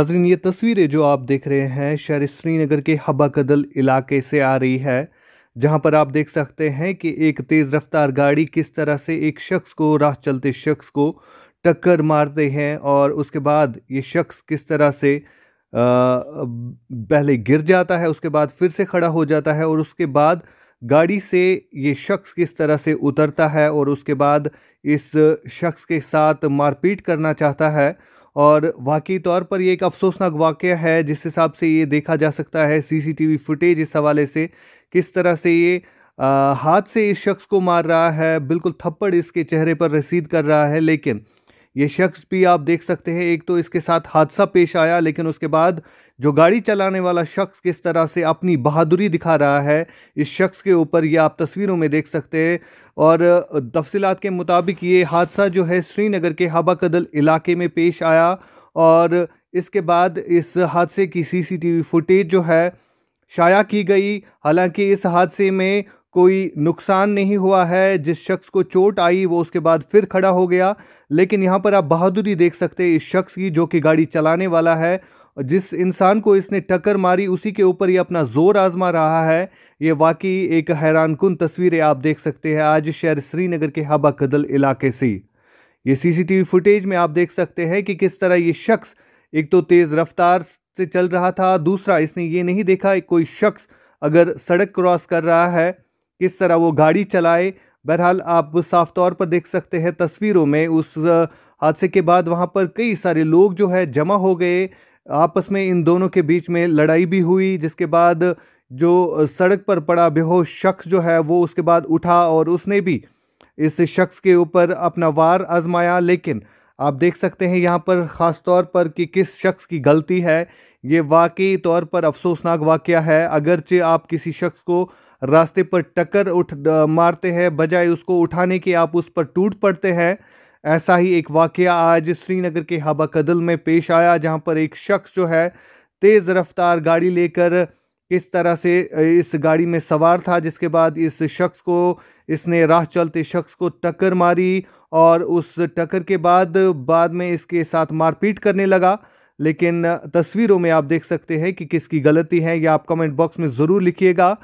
नाजरीन ये तस्वीरें जो आप देख रहे हैं शहर श्रीनगर के हबा कदल इलाके से आ रही है जहां पर आप देख सकते हैं कि एक तेज़ रफ्तार गाड़ी किस तरह से एक शख्स को राह चलते शख्स को टक्कर मारते हैं और उसके बाद ये शख्स किस तरह से पहले गिर जाता है उसके बाद फिर से खड़ा हो जाता है और उसके बाद गाड़ी से ये शख्स किस तरह से उतरता है और उसके बाद इस शख्स के साथ मारपीट करना चाहता है और वाकई तौर पर यह एक अफसोसनाक वाक़ है जिस हिसाब से ये देखा जा सकता है सीसीटीवी फुटेज इस हवाले से किस तरह से ये आ, हाथ से इस शख्स को मार रहा है बिल्कुल थप्पड़ इसके चेहरे पर रसीद कर रहा है लेकिन ये शख्स भी आप देख सकते हैं एक तो इसके साथ हादसा पेश आया लेकिन उसके बाद जो गाड़ी चलाने वाला शख्स किस तरह से अपनी बहादुरी दिखा रहा है इस शख्स के ऊपर ये आप तस्वीरों में देख सकते हैं और तफसीत के मुताबिक ये हादसा जो है श्रीनगर के हबा कदल इलाके में पेश आया और इसके बाद इस हादसे की सीसीटीवी फुटेज जो है शाया की गई हालांकि इस हादसे में कोई नुकसान नहीं हुआ है जिस शख्स को चोट आई वो उसके बाद फिर खड़ा हो गया लेकिन यहाँ पर आप बहादुरी देख सकते हैं इस शख्स की जो कि गाड़ी चलाने वाला है जिस इंसान को इसने टक्कर मारी उसी के ऊपर ये अपना जोर आजमा रहा है ये वाकई एक हैरान कन तस्वीरें आप देख सकते हैं आज शहर श्रीनगर के हबा कदल इलाके से ये सीसीटीवी फुटेज में आप देख सकते हैं कि किस तरह ये शख्स एक तो तेज़ रफ्तार से चल रहा था दूसरा इसने ये नहीं देखा कोई शख्स अगर सड़क क्रॉस कर रहा है किस तरह वो गाड़ी चलाए बहरहाल आप साफ तौर पर देख सकते हैं तस्वीरों में उस हादसे के बाद वहाँ पर कई सारे लोग जो है जमा हो गए आपस में इन दोनों के बीच में लड़ाई भी हुई जिसके बाद जो सड़क पर पड़ा बेहोश शख्स जो है वो उसके बाद उठा और उसने भी इस शख्स के ऊपर अपना वार आजमाया लेकिन आप देख सकते हैं यहाँ पर ख़ास तौर पर कि किस शख्स की गलती है ये वाकई तौर पर अफसोसनाक वाक़ है अगरचे आप किसी शख्स को रास्ते पर टक्कर उठ मारते हैं बजाय उसको उठाने के आप उस पर टूट पड़ते हैं ऐसा ही एक वाक़ आज श्रीनगर के हबा कदल में पेश आया जहां पर एक शख्स जो है तेज़ रफ्तार गाड़ी लेकर किस तरह से इस गाड़ी में सवार था जिसके बाद इस शख्स को इसने राह चलते शख्स को टक्कर मारी और उस टक्कर के बाद बाद में इसके साथ मारपीट करने लगा लेकिन तस्वीरों में आप देख सकते हैं कि किसकी गलती है या आप कमेंट बॉक्स में ज़रूर लिखिएगा